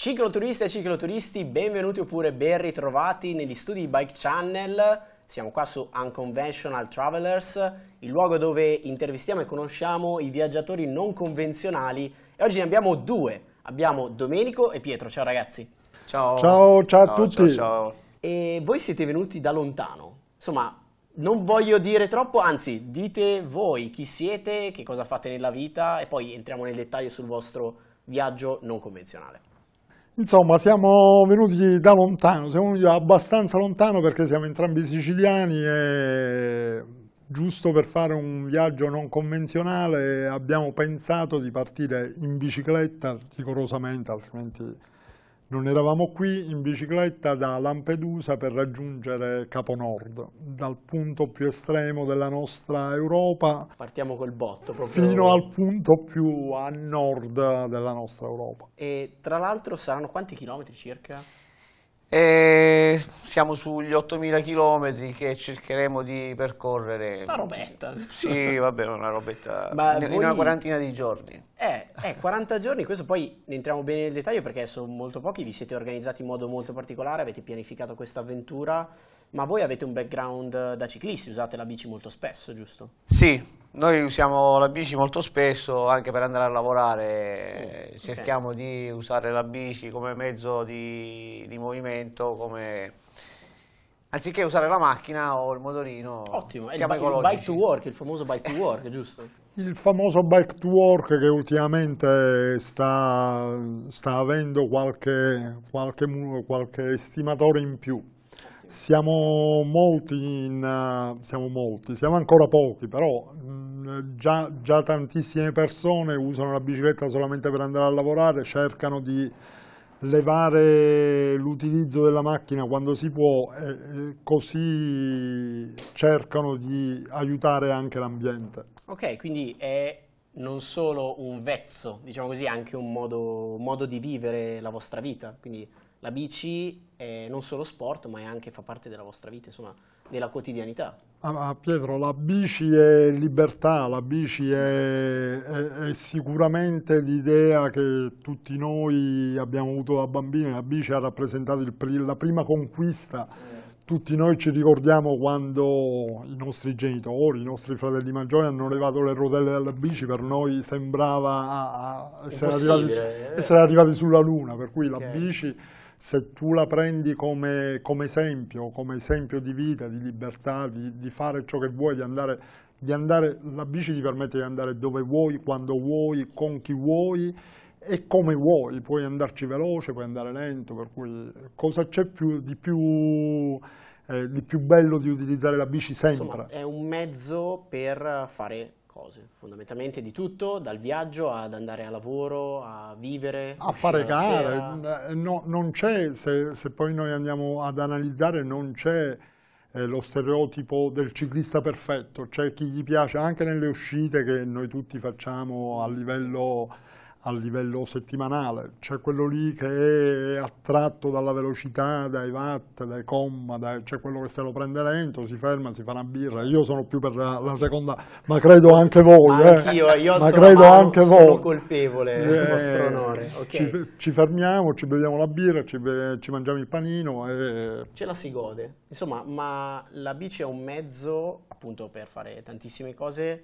Cicloturiste e cicloturisti, benvenuti oppure ben ritrovati negli studi di Bike Channel. Siamo qua su Unconventional Travelers, il luogo dove intervistiamo e conosciamo i viaggiatori non convenzionali. E oggi ne abbiamo due. Abbiamo Domenico e Pietro. Ciao ragazzi. Ciao. Ciao, ciao a ciao, tutti. Ciao, ciao. E voi siete venuti da lontano. Insomma, non voglio dire troppo, anzi, dite voi chi siete, che cosa fate nella vita e poi entriamo nel dettaglio sul vostro viaggio non convenzionale. Insomma, siamo venuti da lontano, siamo venuti abbastanza lontano perché siamo entrambi siciliani e giusto per fare un viaggio non convenzionale abbiamo pensato di partire in bicicletta, rigorosamente, altrimenti non eravamo qui in bicicletta da Lampedusa per raggiungere Capo Nord, dal punto più estremo della nostra Europa. Partiamo col botto proprio. Fino al punto più a nord della nostra Europa. E tra l'altro saranno quanti chilometri circa? E siamo sugli 8000 km che cercheremo di percorrere. Una robetta. Sì, vabbè, una robetta. Ma in, voi... una quarantina di giorni. Eh, eh, 40 giorni, questo poi entriamo bene nel dettaglio perché sono molto pochi, vi siete organizzati in modo molto particolare, avete pianificato questa avventura ma voi avete un background eh, da ciclisti, usate la bici molto spesso, giusto? Sì, noi usiamo la bici molto spesso anche per andare a lavorare, mm, cerchiamo di usare la bici come mezzo di, di movimento, come... anziché usare la macchina o il motorino. Ottimo, siamo il, il bike to work, il famoso bike to work, giusto? Il famoso bike to work che ultimamente sta, sta avendo qualche, qualche, qualche estimatore in più. Siamo molti, in, eh, siamo molti, siamo ancora pochi, però mh, mm, già, già, tantissime persone usano la bicicletta solamente per andare a lavorare, cercano di levare l'utilizzo della macchina quando si può e, e così cercano di aiutare anche l'ambiente. Ok, quindi è non solo un vezzo, diciamo così, anche un modo, modo di vivere la vostra vita, quindi la bici è non solo sport, ma anche, fa parte della vostra vita, insomma, della quotidianità. Ah, Pietro, la bici è libertà, la bici è, è, è sicuramente l'idea che tutti noi abbiamo avuto da bambini, la bici ha rappresentato il, la prima conquista. Tutti noi ci ricordiamo quando i nostri genitori, i nostri fratelli maggiori hanno levato le rotelle dalla bici, per noi sembrava a, a essere, arrivati, eh. essere, arrivati, sulla luna, per cui okay. la bici se tu la prendi come, come esempio, come esempio di vita, di libertà, di, di fare ciò che vuoi, di andare, di andare, la bici ti permette di andare dove vuoi, quando vuoi, con chi vuoi e come vuoi, puoi andarci veloce, puoi andare lento, per cui cosa c'è di più eh, di più bello di utilizzare la bici sempre. Insomma, è un mezzo per fare cose, fondamentalmente di tutto, dal viaggio ad andare a lavoro, a vivere. A fare gare, eh, no, non c'è, se, se, poi noi andiamo ad analizzare, non c'è eh, lo stereotipo del ciclista perfetto, c'è chi gli piace anche nelle uscite che noi tutti facciamo a livello a livello settimanale, c'è quello lì che è attratto dalla velocità, dai watt, dai comma, dai... c'è quello che se lo prende lento, si ferma, si fa una birra, io sono più per la, la seconda, ma credo anche voi, eh. Anch'io, eh. io ma sono, credo mano, anche voi. sono colpevole eh, del vostro onore. Okay. Ci, ci, fermiamo, ci beviamo la birra, ci, be ci mangiamo il panino e... Ce la si gode, insomma, ma la bici è un mezzo appunto per fare tantissime cose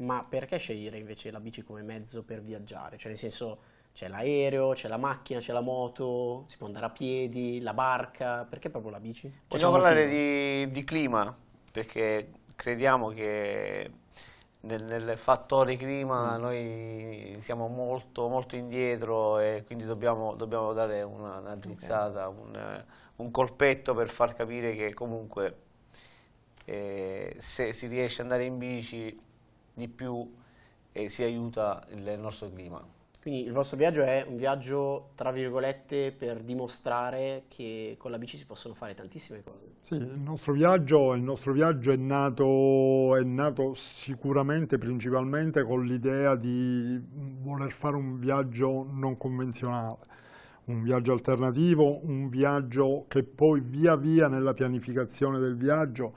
ma perché scegliere invece la bici come mezzo per viaggiare? Cioè nel senso c'è l'aereo, c'è la macchina, c'è la moto, si può andare a piedi, la barca, perché proprio la bici? Vogliamo parlare di, di, clima, perché crediamo che nel, nel fattore clima mm. noi siamo molto, molto, indietro e quindi dobbiamo, dobbiamo dare una, una drizzata, okay. un, un colpetto per far capire che comunque eh, se si riesce ad andare in bici di più e si aiuta il nostro clima. Quindi il vostro viaggio è un viaggio, tra virgolette, per dimostrare che con la bici si possono fare tantissime cose. Sì, il nostro viaggio, il nostro viaggio è, nato, è, nato, sicuramente, principalmente, con l'idea di voler fare un viaggio non convenzionale, un viaggio alternativo, un viaggio che poi via via nella pianificazione del viaggio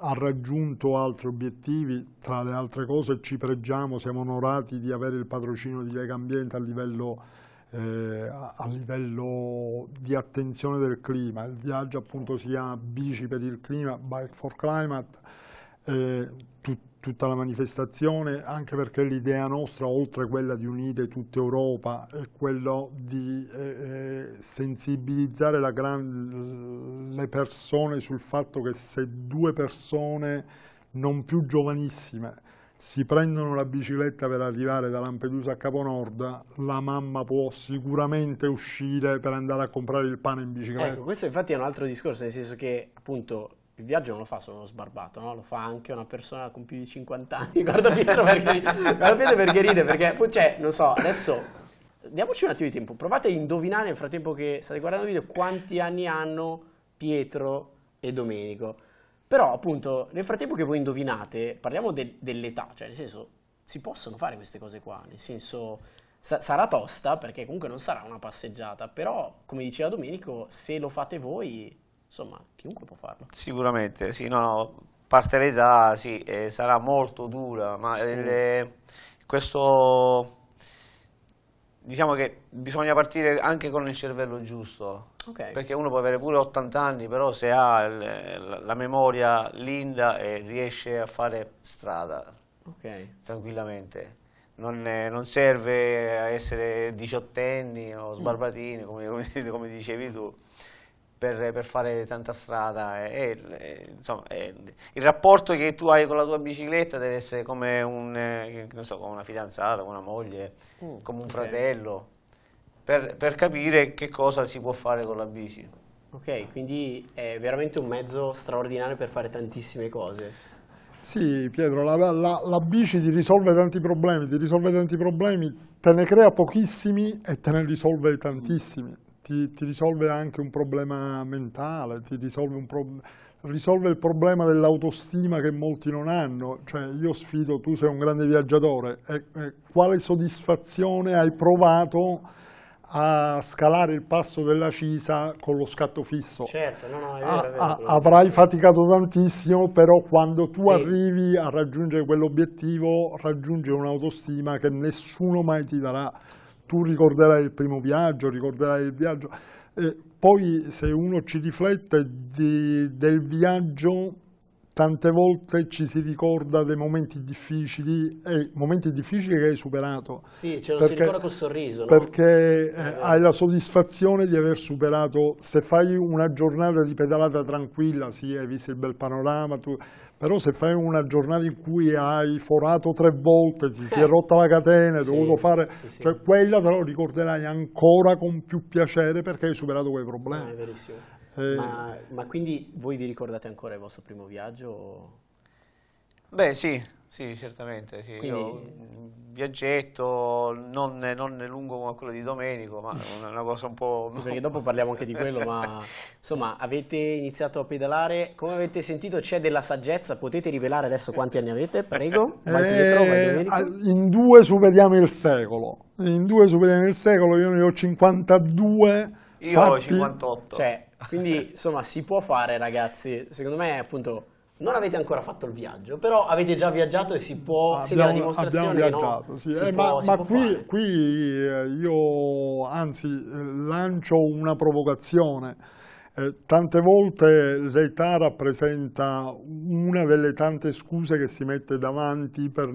ha raggiunto altri obiettivi, tra le altre cose ci pregiamo, siamo onorati di avere il patrocinio di Lega Ambiente a livello, eh, a livello di attenzione del clima, il viaggio appunto si chiama Bici per il clima, Bike for Climate, eh, tut tutta la manifestazione, anche perché l'idea nostra, oltre a quella di unire tutta Europa, è quello di eh, eh sensibilizzare le persone sul fatto che se due persone non più giovanissime si prendono la bicicletta per arrivare da Lampedusa a Caponord, la mamma può sicuramente uscire per andare a comprare il pane in bicicletta. Ecco, questo infatti è un altro discorso, nel senso che appunto il viaggio non lo fa solo uno sbarbato, no? lo fa anche una persona con più di 50 anni. Guarda Pietro perché, guarda Pietro perché ride, perché cioè, non so, adesso diamoci un attimo di tempo, provate a indovinare nel frattempo che state guardando il video quanti anni hanno Pietro e Domenico. Però appunto nel frattempo che voi indovinate, parliamo de- dell'età, cioè nel senso si possono fare queste cose qua, nel senso sa- sarà tosta perché comunque non sarà una passeggiata, però come diceva Domenico, se lo fate voi insomma chiunque può farlo. Sicuramente, sì, no, no parte l'età sì, eh, sarà molto dura, ma eh, mm. le, questo diciamo che bisogna partire anche con il cervello giusto, okay. perché uno può avere pure 80 anni, però se ha il, la memoria linda e riesce a fare strada okay. tranquillamente. Non, non, serve essere diciottenni o sbarbatini, mm. come, come, come dicevi tu per, per fare tanta strada. E, e, insomma, e, il rapporto che tu hai con la tua bicicletta deve essere come, un, eh, so, come una fidanzata, come una moglie, mm, come un fratello, per, per capire che cosa si può fare con la bici. Ok, quindi è veramente un mezzo straordinario per fare tantissime cose. Sì, Pietro, la, la, la, bici ti risolve tanti problemi, ti risolve tanti problemi, te ne crea pochissimi e te ne risolve tantissimi ti, ti risolve anche un problema mentale, ti risolve un problema risolve il problema dell'autostima che molti non hanno, cioè io sfido, tu sei un grande viaggiatore, e, e, quale soddisfazione hai provato a scalare il passo della Cisa con lo scatto fisso? Certo, no, no, vero, a, vero, a, avrai faticato tantissimo, però quando tu sì. arrivi a raggiungere quell'obiettivo raggiungi un'autostima che nessuno mai ti darà tu ricorderai il primo viaggio, ricorderai il viaggio. Eh, poi se uno ci riflette di, del viaggio Tante volte ci si ricorda dei momenti difficili e momenti difficili che hai superato. Sì, ce lo perché, si ricorda col sorriso. Perché eh, eh, hai la soddisfazione di aver superato, se fai una giornata di pedalata tranquilla, sì, hai visto il bel panorama, tu, però se fai una giornata in cui hai forato tre volte, ti si è eh. rotta la catena, hai sì, dovuto fare... Sì, sì. Cioè quella te lo ricorderai ancora con più piacere perché hai superato quei problemi. No, è verissimo. Eh. Ma, ma, quindi voi vi ricordate ancora il vostro primo viaggio? Beh sì, sì certamente. Sì. Quindi... Io, viaggetto, non, non, lungo come quello di Domenico, ma una cosa un po'... Sì, perché dopo parliamo anche di quello, ma insomma avete iniziato a pedalare, come avete sentito c'è della saggezza, potete rivelare adesso quanti anni avete, prego? Eh, eh in due superiamo il secolo, in due superiamo il secolo, io ne ho 52... Io fatti, ho 58. Cioè, quindi, insomma, si può fare, ragazzi. Secondo me, appunto, non avete ancora fatto il viaggio, però avete già viaggiato e si può, abbiamo, si la dimostrazione abbiamo viaggiato, no, sì. eh, può, ma, ma qui, qui, eh, io, anzi, lancio una provocazione. Eh, tante volte l'età rappresenta una delle tante scuse che si mette davanti per,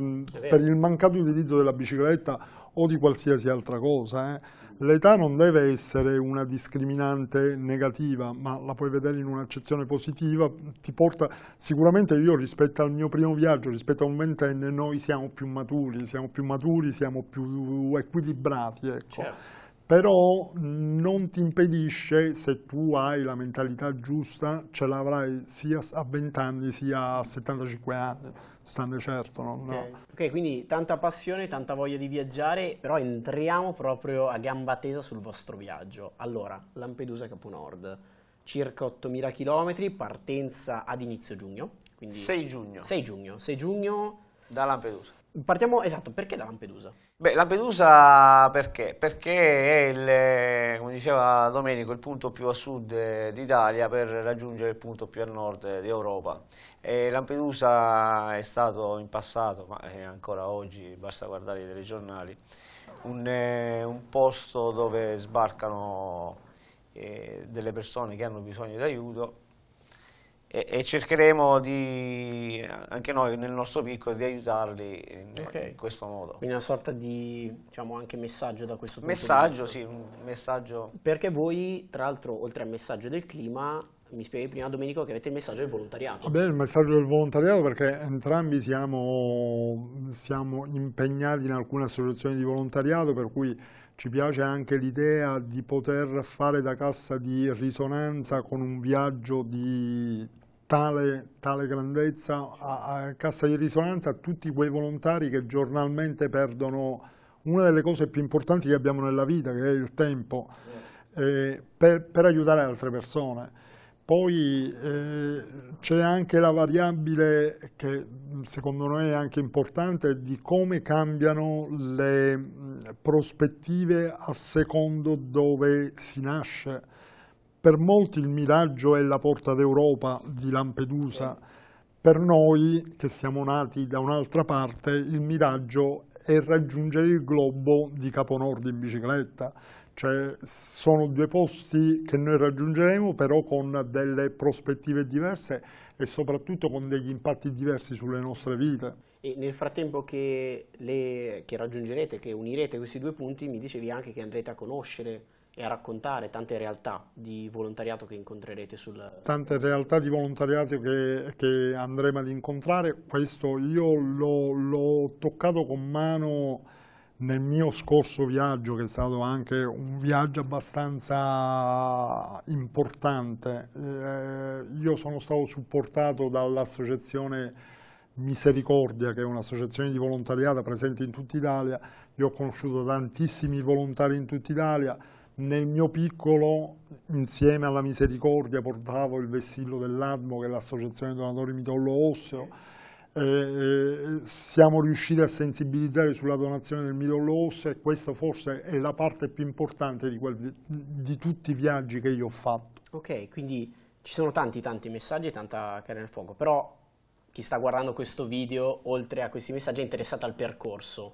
per il mancato utilizzo della bicicletta o di qualsiasi altra cosa. Eh. L'età non deve essere una discriminante negativa, ma la puoi vedere in un'accezione positiva, ti porta, sicuramente io rispetto al mio primo viaggio, rispetto a un ventenne, noi siamo più maturi, siamo più maturi, siamo più equilibrati, ecco. Certo però non ti impedisce, se tu hai la mentalità giusta, ce l'avrai sia a 20 anni sia a 75 anni, stanne certo. No? Okay. No. ok, quindi tanta passione, tanta voglia di viaggiare, però entriamo proprio a gamba tesa sul vostro viaggio. Allora, Lampedusa Capo Nord, circa 8.000 km, partenza ad inizio giugno. 6 giugno. 6 giugno, 6 giugno. Da Lampedusa. Partiamo, esatto, perché da Lampedusa? Beh, Lampedusa perché? Perché è, il, eh, come diceva Domenico, il punto più a sud eh, d'Italia per raggiungere il punto più a nord d'Europa. Lampedusa è stato in passato, ma è ancora oggi, basta guardare i telegiornali, un, eh, un posto dove sbarcano eh, delle persone che hanno bisogno di aiuto e, e, cercheremo di, anche noi nel nostro piccolo di aiutarli in, okay. in questo modo. Quindi una sorta di diciamo, anche messaggio da questo punto messaggio, sì, un messaggio. Perché voi, tra l'altro, oltre al messaggio del clima, mi spieghi prima Domenico che avete il messaggio del volontariato. Beh, il messaggio del volontariato perché entrambi siamo, siamo impegnati in alcune associazioni di volontariato per cui ci piace anche l'idea di poter fare da cassa di risonanza con un viaggio di tale, tale grandezza a, a cassa di risonanza a tutti quei volontari che giornalmente perdono una delle cose più importanti che abbiamo nella vita, che è il tempo, eh, per, per, aiutare altre persone. Poi eh, c'è anche la variabile che secondo noi è anche importante di come cambiano le prospettive a secondo dove si nasce per molti il miraggio è la porta d'Europa di Lampedusa, per noi che siamo nati da un'altra parte il miraggio è raggiungere il globo di Caponord in bicicletta, cioè sono due posti che noi raggiungeremo però con delle prospettive diverse e soprattutto con degli impatti diversi sulle nostre vite. E nel frattempo che, le, che raggiungerete, che unirete questi due punti, mi dicevi anche che andrete a conoscere e a raccontare tante realtà di volontariato che incontrerete sul... Tante realtà di volontariato che, che andremo ad incontrare, questo io l'ho toccato con mano nel mio scorso viaggio, che è stato anche un viaggio abbastanza importante. Eh, io sono stato supportato dall'associazione Misericordia, che è un'associazione di volontariato presente in tutta Italia. Io ho conosciuto tantissimi volontari in tutta Italia, nel mio piccolo, insieme alla misericordia, portavo il vessillo dell'Admo, che è l'associazione donatori mitollo osseo, eh, eh, siamo riusciti a sensibilizzare sulla donazione del midollo osseo e questa forse è la parte più importante di, quel, di, tutti i viaggi che io ho fatto. Ok, quindi ci sono tanti tanti messaggi e tanta carne al fuoco, però chi sta guardando questo video, oltre a questi messaggi, è interessato al percorso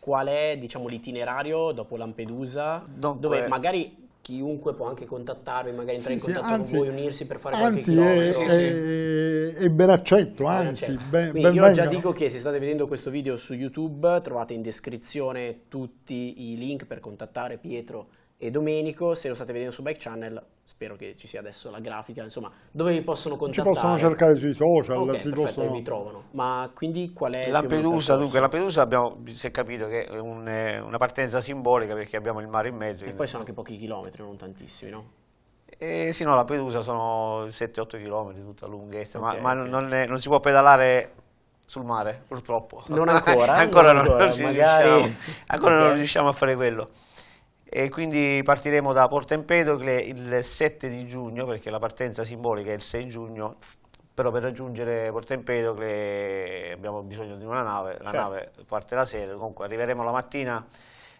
qual è diciamo, l'itinerario dopo Lampedusa, Dunque, dove magari chiunque può anche contattarvi, magari entrare sì, in contatto sì, anzi, con voi, unirsi per fare anzi, qualche chilometro. Anzi, è, è, è ben accetto, anzi. Ben, ben io già dico che se state vedendo questo video su YouTube trovate in descrizione tutti i link per contattare Pietro e Domenico, se lo state vedendo su Bike Channel spero che ci sia adesso la grafica, insomma, dove vi possono contattare? Ci possono cercare sui social, okay, si possono... mi trovano. Ma quindi qual è... Lampedusa, dunque, la abbiamo, si è capito che è un, una partenza simbolica perché abbiamo il mare in mezzo. E quindi... poi sono anche pochi chilometri, non tantissimi, no? Eh, sì, no, Lampedusa sono 7-8 km tutta lunghezza, okay, ma, ma Non, è, non si può pedalare sul mare, purtroppo. Non ancora, ancora, non, ancora, non, non magari... riusciamo, ancora okay. non riusciamo a fare quello. E quindi partiremo da Porto Empedocle il 7 di giugno, perché la partenza simbolica è il 6 giugno, però per raggiungere Porto Empedocle abbiamo bisogno di una nave, la certo. nave parte la sera, comunque arriveremo la mattina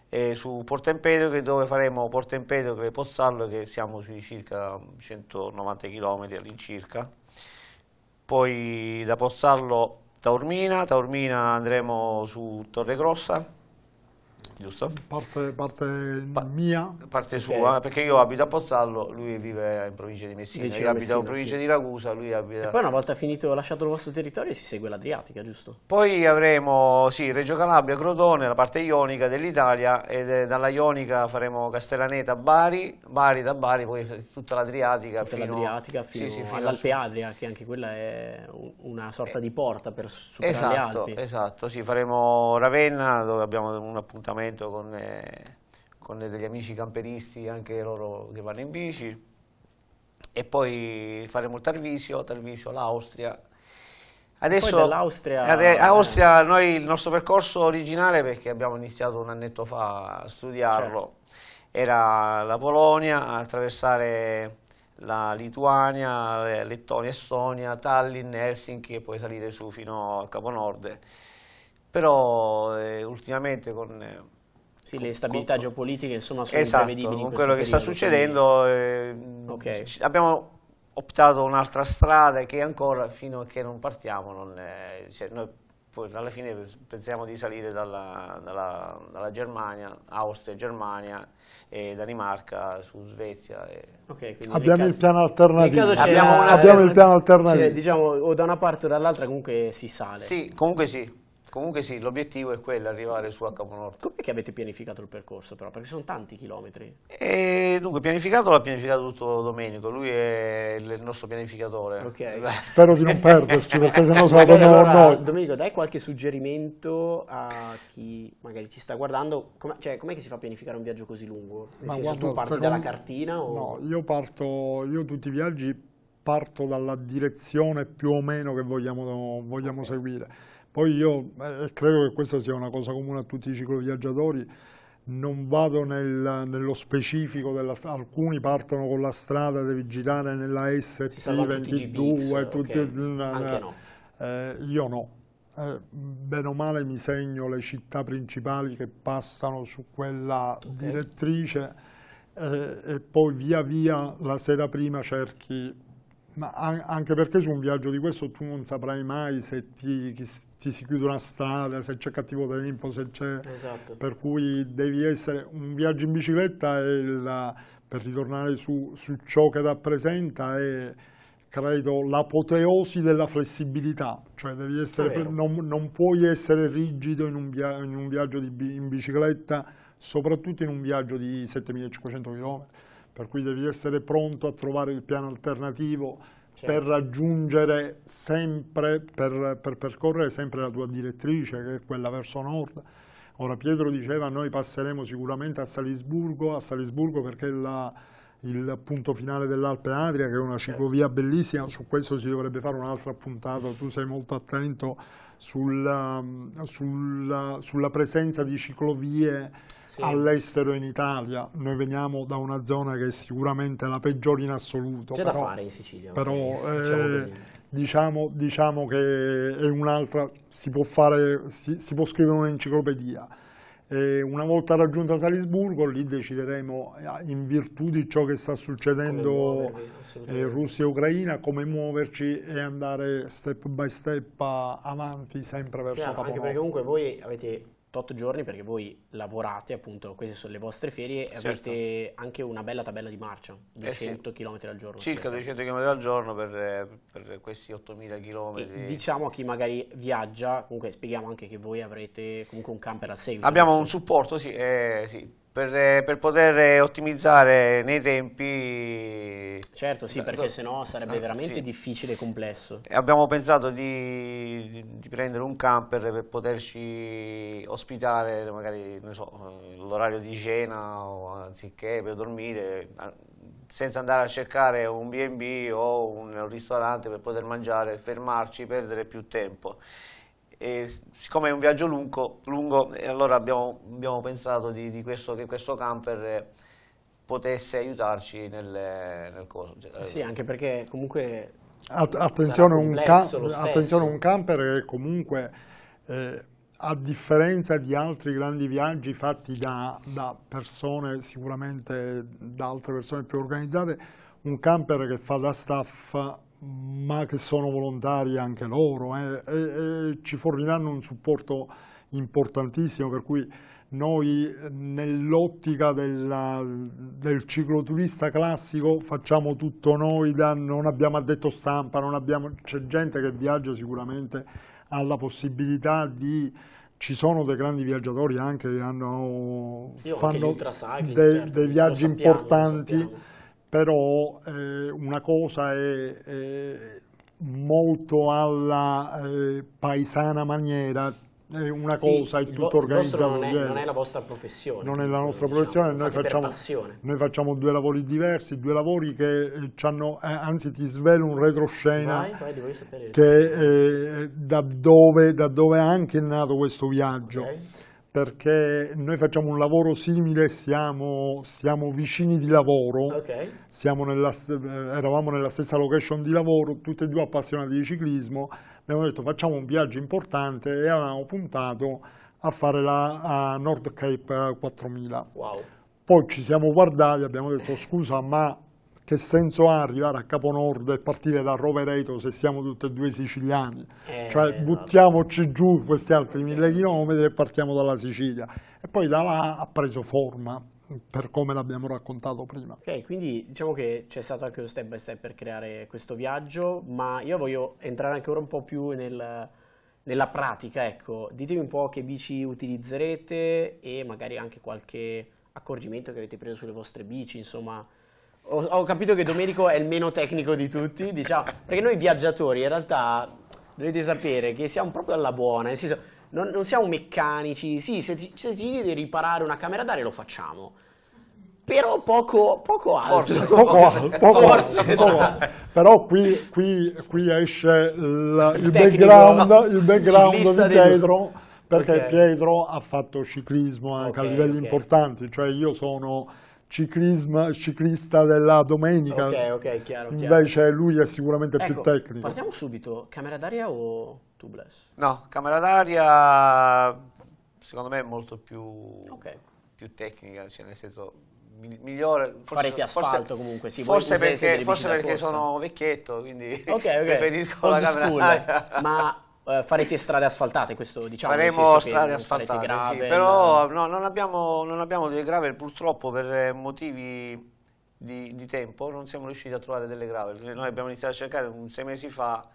eh, su Porto Empedocle dove faremo Porto Empedocle e Pozzallo che siamo sui circa 190 km all'incirca, poi da Pozzallo Taormina, Taormina andremo su Torre Grossa, giusto? Parte, parte pa mia? Parte sua, eh. perché io abito a Pozzallo, lui vive in provincia di Messina, Dice io abito in provincia sì. di Ragusa, lui abita... E poi una volta finito, lasciato il vostro territorio si segue l'Adriatica, giusto? Poi avremo, sì, Reggio Calabria, Crotone, la parte ionica dell'Italia e dalla ionica faremo Castellaneta, Bari, Bari da Bari, poi tutta l'Adriatica tutta fino... l'Adriatica fino, sì, sì, fino all'Alpe Adria, che anche quella è una sorta eh. di porta per superare esatto, le Alpi. Esatto, sì, faremo Ravenna dove abbiamo un appuntamento momento con, eh, con degli amici camperisti, anche loro che vanno in bici, e poi faremo Tarvisio, Tarvisio l'Austria. Adesso l'Austria... Eh. noi il nostro percorso originale, perché abbiamo iniziato un annetto fa a studiarlo, certo. era la Polonia, attraversare la Lituania, Lettonia, Estonia, Tallinn, Helsinki e poi salire su fino a Capo Nord però eh, ultimamente con... Eh, sì, con, le stabilità esatto, con, geopolitiche insomma sono esatto, imprevedibili. con quello che sta succedendo eh, okay. abbiamo optato un'altra strada che ancora fino a che non partiamo non è, cioè, noi poi alla fine pensiamo di salire dalla, dalla, dalla Germania, Austria, Germania e Danimarca su Svezia. E... Okay, abbiamo, il caso, caso abbiamo, una, piano alternativo. Abbiamo, il piano alternativo. Cioè, diciamo, o da una parte o dall'altra comunque si sale. Sì, comunque sì. Comunque sì, l'obiettivo è quello, arrivare su a Monorto. Com'è che avete pianificato il percorso però? Perché sono tanti chilometri. E, dunque, pianificato l'ha pianificato tutto Domenico, lui è il nostro pianificatore. Ok. Spero di non perderci perché sennò se la prendiamo allora, noi. Domenico, dai qualche suggerimento a chi magari ci sta guardando, com'è cioè, com che si fa a pianificare un viaggio così lungo? Nel Ma guarda, tu parti dalla cartina? O... No, io parto, io tutti i viaggi parto dalla direzione più o meno che vogliamo, vogliamo okay. seguire poi io eh, credo che questa sia una cosa comune a tutti i cicloviaggiatori, non vado nel, nello specifico della alcuni partono con la strada, devi girare nella ST22, tutti, okay. no. Eh, io no. Eh, bene o male mi segno le città principali che passano su quella okay. direttrice eh, e poi via via la sera prima cerchi ma anche perché su un viaggio di questo tu non saprai mai se ti, ti si chiude una strada, se c'è cattivo tempo, se c'è... Esatto. Per cui devi essere... Un viaggio in bicicletta è il, per ritornare su, su ciò che rappresenta è credo l'apoteosi della flessibilità, cioè devi essere, non, non, puoi essere rigido in un, via, in un viaggio di, in bicicletta, soprattutto in un viaggio di 7500 km per cui devi essere pronto a trovare il piano alternativo certo. per raggiungere sempre, per, per, percorrere sempre la tua direttrice, che è quella verso nord. Ora Pietro diceva noi passeremo sicuramente a Salisburgo, a Salisburgo perché la, il punto finale dell'Alpe Adria, che è una certo. ciclovia bellissima, su questo si dovrebbe fare un'altra puntata, tu sei molto attento sulla, um, sulla, sulla presenza di ciclovie sì. all'estero in Italia. Noi veniamo da una zona che è sicuramente la peggiore in assoluto. C'è da fare in Sicilia. Però eh, diciamo, diciamo, diciamo, che è un'altra, si può fare, si, si può scrivere un'enciclopedia. una volta raggiunta Salisburgo, lì decideremo eh, in virtù di ciò che sta succedendo in eh, Russia e Ucraina, come muoverci e andare step by step avanti sempre verso Chiaro, Capodanno. Anche perché comunque voi avete tot giorni perché voi lavorate, appunto, queste sono le vostre ferie e certo. avete anche una bella tabella di marcia, 200 eh sì. km al giorno. Circa 200 km al giorno per, per questi 8000 km. E diciamo a chi magari viaggia, comunque spieghiamo anche che voi avrete comunque un camper a seguito. Abbiamo un supporto, sì, eh, sì per, eh, per, poter eh, ottimizzare nei tempi. Certo, sì, perché sennò sarebbe esatto, veramente sì. difficile e complesso. Abbiamo pensato di, di, prendere un camper per poterci ospitare, magari so, l'orario di cena anziché per dormire, senza andare a cercare un BB o un ristorante per poter mangiare, fermarci, perdere più tempo. E siccome è un viaggio lungo, lungo allora abbiamo, abbiamo pensato di, di questo, che questo camper eh, potesse aiutarci nel, nel coso. Cioè, eh, sì, anche perché comunque... At attenzione, un, attenzione un camper che comunque, eh, a differenza di altri grandi viaggi fatti da, da persone, sicuramente da altre persone più organizzate, un camper che fa da staff ma che sono volontari anche loro eh, e, e ci forniranno un supporto importantissimo per cui noi nell'ottica del cicloturista classico facciamo tutto noi, da, non abbiamo addetto stampa, c'è gente che viaggia sicuramente, ha la possibilità di ci sono dei grandi viaggiatori anche che hanno, fanno dei, certo, dei, viaggi sappiamo, importanti però eh, una cosa è, è molto alla eh, paesana maniera una cosa sì, è tutto organizzato non è, non è, la vostra professione non è la nostra diciamo, professione noi facciamo, noi facciamo, due lavori diversi due lavori che eh, ci hanno, eh, anzi ti svelo un retroscena vai, vai, che, eh, da, dove, da, dove, anche è nato questo viaggio okay perché noi facciamo un lavoro simile, siamo, siamo vicini di lavoro, okay. nella, eh, eravamo nella stessa location di lavoro, tutti e due appassionati di ciclismo, abbiamo detto facciamo un viaggio importante e avevamo puntato a fare la a Nord Cape 4000. Eh, wow. Poi ci siamo guardati e abbiamo detto scusa ma che senso ha arrivare a Capo Nord e partire da Rovereto se siamo tutti e due siciliani? Eh, cioè esatto. buttiamoci giù questi altri mille chilometri e partiamo dalla Sicilia. E poi da là ha preso forma per come l'abbiamo raccontato prima. Ok, quindi diciamo che c'è stato anche uno step by step per creare questo viaggio, ma io voglio entrare ancora un po' più nel, nella pratica, ecco. Ditemi un po' che bici utilizzerete e magari anche qualche accorgimento che avete preso sulle vostre bici, insomma ho, ho, capito che Domenico è il meno tecnico di tutti, diciamo, perché noi viaggiatori in realtà dovete sapere che siamo proprio alla buona, nel senso, non, non siamo meccanici, sì, se ci, se ci di riparare una camera d'aria lo facciamo, però poco, poco altro. Forse, poco, poco, forse, poco, poco. Però qui, qui, qui esce il, il, background, il background di Pietro, perché okay. Pietro ha fatto ciclismo anche okay, a livelli okay. importanti, cioè io sono ciclisma, ciclista della domenica. Ok, ok, chiaro. Invece lui è sicuramente ecco, più tecnico. Partiamo subito, camera d'aria o tubeless? No, camera d'aria secondo me è molto più, okay. più tecnica, cioè nel senso migliore forse, farete asfalto forse, comunque sì, forse perché, forse perché sono vecchietto quindi okay, okay. preferisco Old la camera ma eh, farete strade asfaltate, questo diciamo. Faremo strade asfaltate, gravel, sì, però no, non, abbiamo, non abbiamo delle gravel purtroppo per eh, motivi di, di, tempo non siamo riusciti a trovare delle gravel. Noi abbiamo iniziato a cercare un sei mesi fa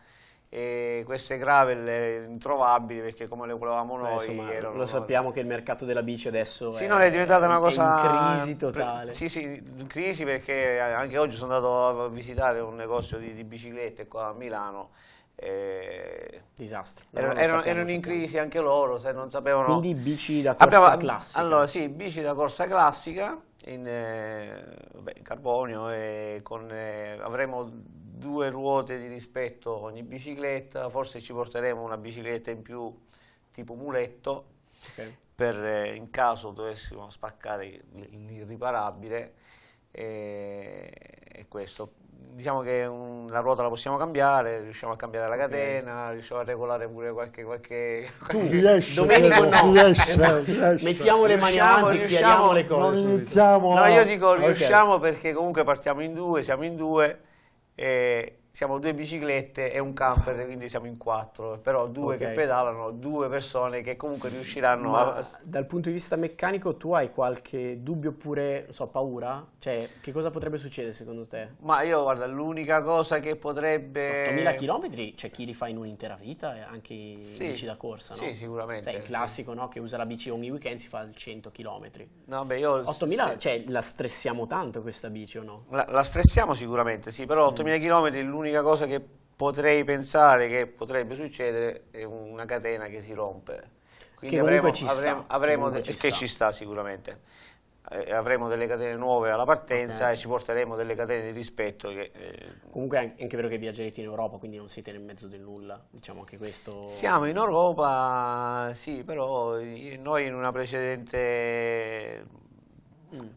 e queste gravel eh, introvabili perché come le volevamo noi Beh, insomma, lo sappiamo che il mercato della bici adesso sì, è, no, è diventata una cosa in crisi totale sì sì in crisi perché anche oggi sono andato a visitare un negozio di, di biciclette qua a Milano eh, Disastro. Erano, erano, sappiamo, erano in crisi anche loro, se non sapevano. Quindi bici da corsa Abbiamo, mm, classica. Allora, sì, bici da corsa classica in, eh, vabbè, in carbonio e con, eh, avremo due ruote di rispetto ogni bicicletta, forse ci porteremo una bicicletta in più tipo muletto okay. per eh, in caso dovessimo spaccare l'irriparabile eh, e questo diciamo che un, la ruota la possiamo cambiare, riusciamo a cambiare la catena, okay. riusciamo a regolare pure qualche... qualche, Tu riesci, Domenico no. Tu riesci, Mettiamo le mani avanti e chiariamo le cose. Non iniziamo... No, io dico riusciamo okay. perché comunque partiamo in due, siamo in due e siamo due biciclette e un camper, quindi siamo in quattro, però due okay. che pedalano, due persone che comunque riusciranno Ma a... Dal punto di vista meccanico tu hai qualche dubbio oppure, non so, paura? Cioè, che cosa potrebbe succedere secondo te? Ma io, guarda, l'unica cosa che potrebbe... 8.000 km c'è chi li fa in un'intera vita, anche i sì. bici da corsa, no? Sì, sicuramente. Sai, il classico, sì. no? Che usa la bici ogni weekend si fa 100 km. No, beh, io... 8.000, sì. cioè, la stressiamo tanto questa bici o no? La, la stressiamo sicuramente, sì, però 8.000 mm. km l'unica l'unica cosa che potrei pensare che potrebbe succedere è una catena che si rompe. Quindi che avremo, ci avremo, avremo ci che ci sta sicuramente. Eh, avremo delle catene nuove alla partenza okay. e ci porteremo delle catene di rispetto. Che, eh, Comunque è anche vero che viaggerete in Europa, quindi non siete nel mezzo del nulla, diciamo anche questo... Siamo in Europa, sì, però noi in una precedente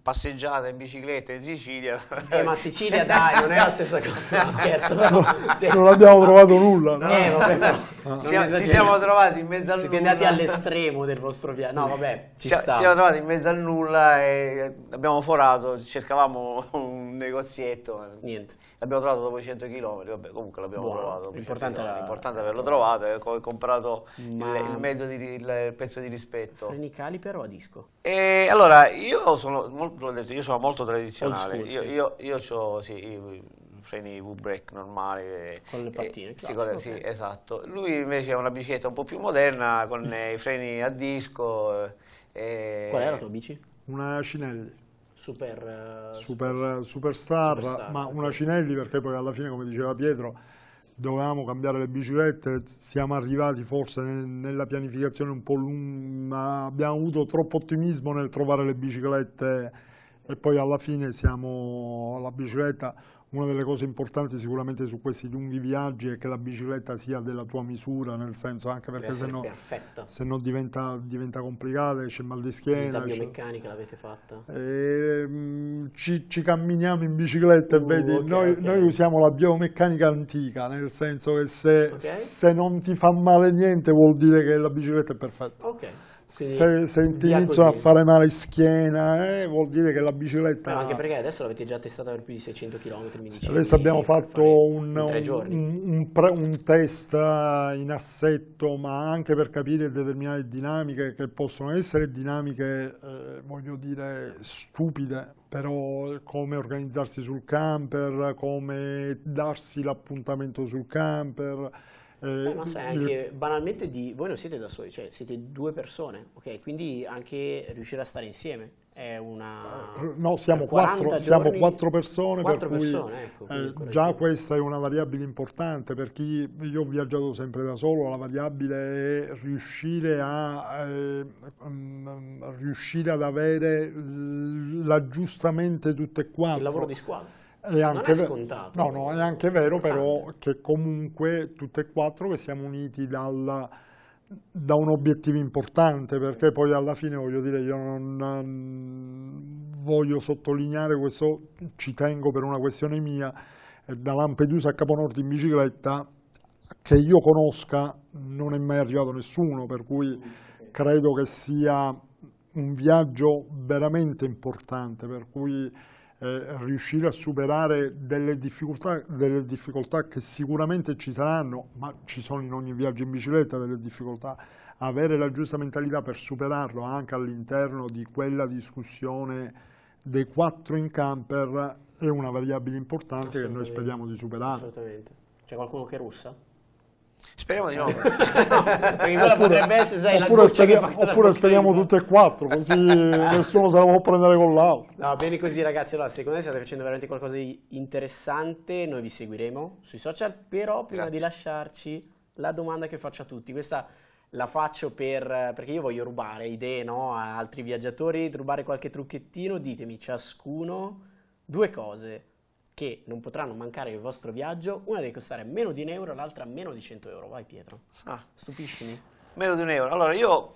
passeggiata in bicicletta in Sicilia. Eh, ma Sicilia dai, non è la stessa cosa, no, scherzo. No, cioè, non abbiamo trovato nulla. No? Eh, vabbè, no. Siamo, ci siamo trovati in mezzo al Siete nulla. Siete andati all'estremo del vostro viaggio. No, vabbè, ci Ci siamo trovati in mezzo al nulla e abbiamo forato, cercavamo un negozietto. Niente. L'abbiamo trovato dopo 100 km, vabbè, comunque l'abbiamo Buono. trovato. L'importante, era... L'importante averlo trovato e eh, ho comprato ma... il, il, di, il, pezzo di rispetto. Freni caliper o a disco? E allora, io sono molto, io sono molto tradizionale. School, io, sì. io, io ho sì, i freni V-brake normali. Eh, con le eh, pattine. E, sì, con, okay. sì, esatto. Lui invece ha una bicicletta un po' più moderna con mm. Eh, i freni a disco. E... Qual era la tua bici? Una Cinelli. Super, uh, super, superstar, superstar, ma una Cinelli perché poi alla fine, come diceva Pietro, dovevamo cambiare le biciclette, siamo arrivati forse nella pianificazione un po' lunga, abbiamo avuto troppo ottimismo nel trovare le biciclette e poi alla fine siamo alla bicicletta una delle cose importanti sicuramente su questi lunghi viaggi è che la bicicletta sia della tua misura, nel senso anche perché se no, se no, diventa, diventa complicata, c'è mal di schiena. La biomeccanica l'avete fatta? E, ehm, mh, ci, ci, camminiamo in bicicletta uh, e vedi, okay, noi, okay. noi, usiamo la biomeccanica antica, nel senso che se, okay. se non ti fa male niente vuol dire che la bicicletta è perfetta. Se, se inizio a fare male schiena, eh, vuol dire che la bicicletta... No, anche perché adesso l'avete già testata per più di 600 km. Sì, adesso abbiamo fatto un, un, un, pre, un, test in assetto, ma anche per capire determinate dinamiche che possono essere dinamiche, eh, voglio dire, stupide, però come organizzarsi sul camper, come darsi l'appuntamento sul camper eh, Beh, ma sai, anche banalmente di, voi non siete da soli, cioè siete due persone, ok? Quindi anche riuscire a stare insieme è una... Eh, no, siamo, quattro, giorni, siamo quattro persone, quattro per persone, cui, ecco, eh, già questa è una variabile importante, per chi io ho viaggiato sempre da solo, la variabile è riuscire, a, eh, mm, mm, riuscire ad avere l'aggiustamento tutte e quattro. Il lavoro di squadra. È anche non è scontato. No, no, è anche vero importante. però che comunque tutte e quattro che siamo uniti dal, da un obiettivo importante, perché poi alla fine voglio dire, io non voglio sottolineare questo, ci tengo per una questione mia, da Lampedusa a Caponorte in bicicletta, che io conosca non è mai arrivato nessuno, per cui mm, credo che sia un viaggio veramente importante, per cui eh, riuscire a superare delle difficoltà, delle difficoltà, che sicuramente ci saranno, ma ci sono in ogni viaggio in bicicletta delle difficoltà, avere la giusta mentalità per superarlo anche all'interno di quella discussione dei quattro in camper è una variabile importante che noi speriamo di superare. Assolutamente. C'è qualcuno che russa? Speriamo di no. Eh. perché quella potrebbe essere, sai, oppure, speriamo, oppure speriamo tutte e quattro, così nessuno se la può prendere con l'altro. No, bene così ragazzi, allora secondo me state facendo veramente qualcosa di interessante, noi vi seguiremo sui social, però prima Grazie. di lasciarci la domanda che faccio a tutti, questa la faccio per, perché io voglio rubare idee no, a altri viaggiatori, rubare qualche trucchettino, ditemi ciascuno due cose che non potranno mancare il vostro viaggio, una deve costare meno di un euro, l'altra meno di 100 euro. Vai Pietro, ah, stupiscimi. Meno di un euro. Allora io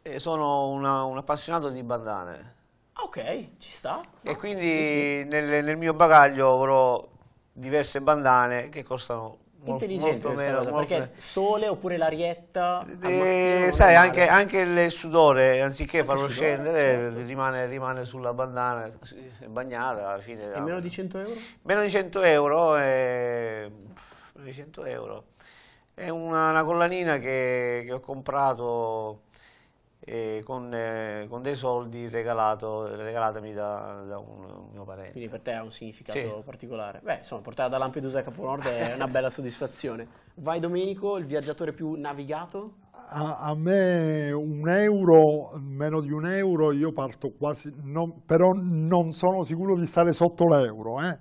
eh, sono una, un appassionato di bandane. Ah, ok, ci sta. E ah, quindi sì, sì. Nel, nel mio bagaglio avrò diverse bandane che costano intelligente molto meno, cosa, molto perché sole oppure l'arietta eh, sai anche, anche, il sudore anziché farlo sudore, scendere certo. rimane, rimane, sulla bandana bagnata alla fine e meno di 100 euro? meno di 100 euro è, eh, 100 euro. è una, una collanina che, che ho comprato eh, con, eh, con, dei soldi regalato, regalatami da, da, un mio parente. Quindi per te ha un significato sì. particolare. Beh, insomma, portare da Lampedusa a Capo Nord è una bella soddisfazione. Vai Domenico, il viaggiatore più navigato? A, a, me un euro, meno di un euro, io parto quasi, non, però non sono sicuro di stare sotto l'euro, eh?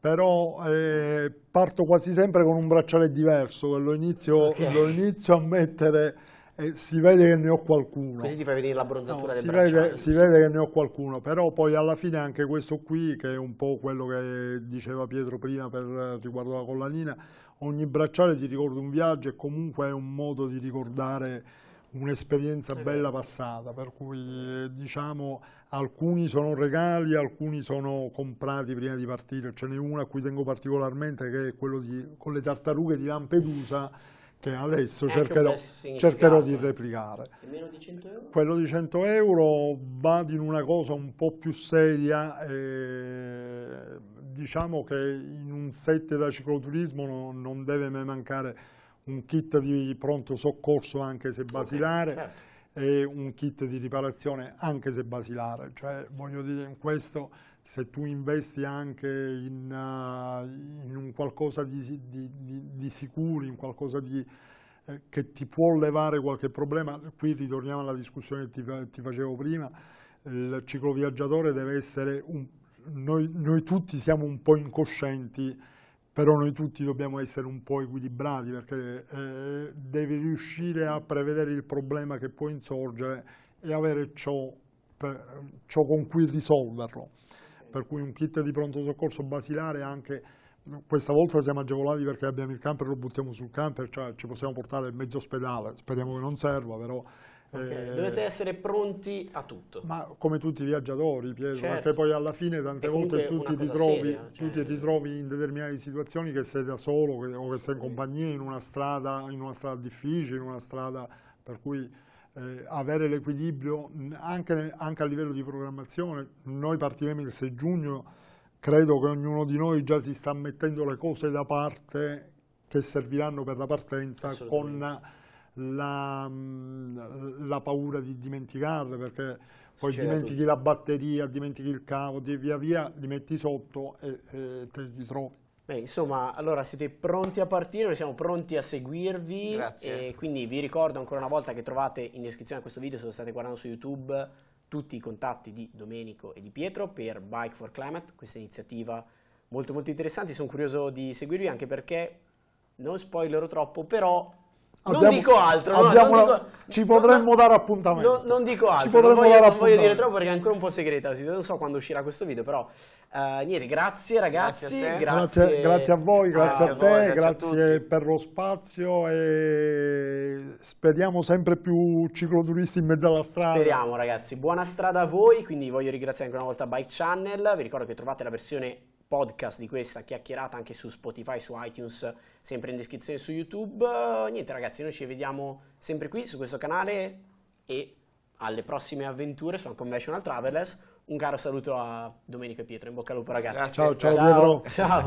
però eh, parto quasi sempre con un bracciale diverso, lo inizio, okay. lo inizio a mettere e si vede che ne ho qualcuno. Così ti fai vedere l'abbronzatura no, del si vede, si vede che ne ho qualcuno, però poi alla fine anche questo qui, che è un po' quello che diceva Pietro prima per, riguardo la collanina, ogni bracciale ti ricorda un viaggio e comunque è un modo di ricordare un'esperienza bella passata, per cui eh, diciamo alcuni sono regali, alcuni sono comprati prima di partire, ce n'è uno a cui tengo particolarmente che è quello di, con le tartarughe di Lampedusa che adesso eh, cercherò, cercherò, di replicare. Di Quello di 100 euro vado in una cosa un po' più seria, eh, diciamo che in un set da cicloturismo no, non deve mai mancare un kit di pronto soccorso anche se basilare okay, certo. e un kit di riparazione anche se basilare, cioè voglio dire in questo se tu investi anche in, uh, in un qualcosa di, di, di, di, sicuro, in qualcosa eh, che ti può levare qualche problema, qui ritorniamo alla discussione che ti, ti facevo prima, il cicloviaggiatore deve essere un, noi, noi, tutti siamo un po' incoscienti, però noi tutti dobbiamo essere un po' equilibrati perché eh, devi riuscire a prevedere il problema che può insorgere e avere ciò, per, ciò con cui risolverlo per cui un kit di pronto soccorso basilare anche questa volta siamo agevolati perché abbiamo il camper, lo buttiamo sul camper, cioè ci possiamo portare mezzo ospedale, speriamo che non serva però. Okay. Eh, Dovete essere pronti a tutto. Ma come tutti i viaggiatori, Pietro, certo. perché poi alla fine tante volte tu ti, ritrovi, seria, cioè... tu ti, ritrovi, in determinate situazioni che sei da solo che, o che sei in compagnia, in una strada, in una strada difficile, in una strada per cui eh, avere l'equilibrio anche, anche, a livello di programmazione. Noi partiremo il 6 giugno, credo che ognuno di noi già si sta mettendo le cose da parte che serviranno per la partenza con la, mm, la, paura di dimenticarle perché poi Succede certo. dimentichi tutto. la batteria, dimentichi il cavo, via via li metti sotto e, e te li trovi. Beh, insomma, allora siete pronti a partire, noi siamo pronti a seguirvi. Grazie. E quindi vi ricordo ancora una volta che trovate in descrizione a questo video, se lo state guardando su YouTube, tutti i contatti di Domenico e di Pietro per Bike for Climate, questa iniziativa molto molto interessante. Sono curioso di seguirvi anche perché non spoilerò troppo, però abbiamo, non dico altro. No, non dico, ci potremmo no, dare appuntamento. No, non dico altro. Ci potremmo non voglio, dare non voglio dire troppo perché è ancora un po' segreta. Non so quando uscirà questo video, però. Uh, niente, grazie ragazzi. Grazie a, grazie, grazie, grazie a voi, grazie, grazie a, te, voi, grazie, per lo spazio. E speriamo sempre più cicloturisti in mezzo alla strada. Speriamo, ragazzi. Buona strada a voi. Quindi voglio ringraziare ancora una volta Bike Channel. Vi ricordo che trovate la versione podcast di questa chiacchierata anche su Spotify, su iTunes, sempre in descrizione su YouTube. Eh, niente ragazzi, noi ci vediamo sempre qui su questo canale e alle prossime avventure su Unconventional Travelers. Un caro saluto a Domenico e Pietro, in bocca al lupo ragazzi. Grazie. Ciao, ciao, ciao.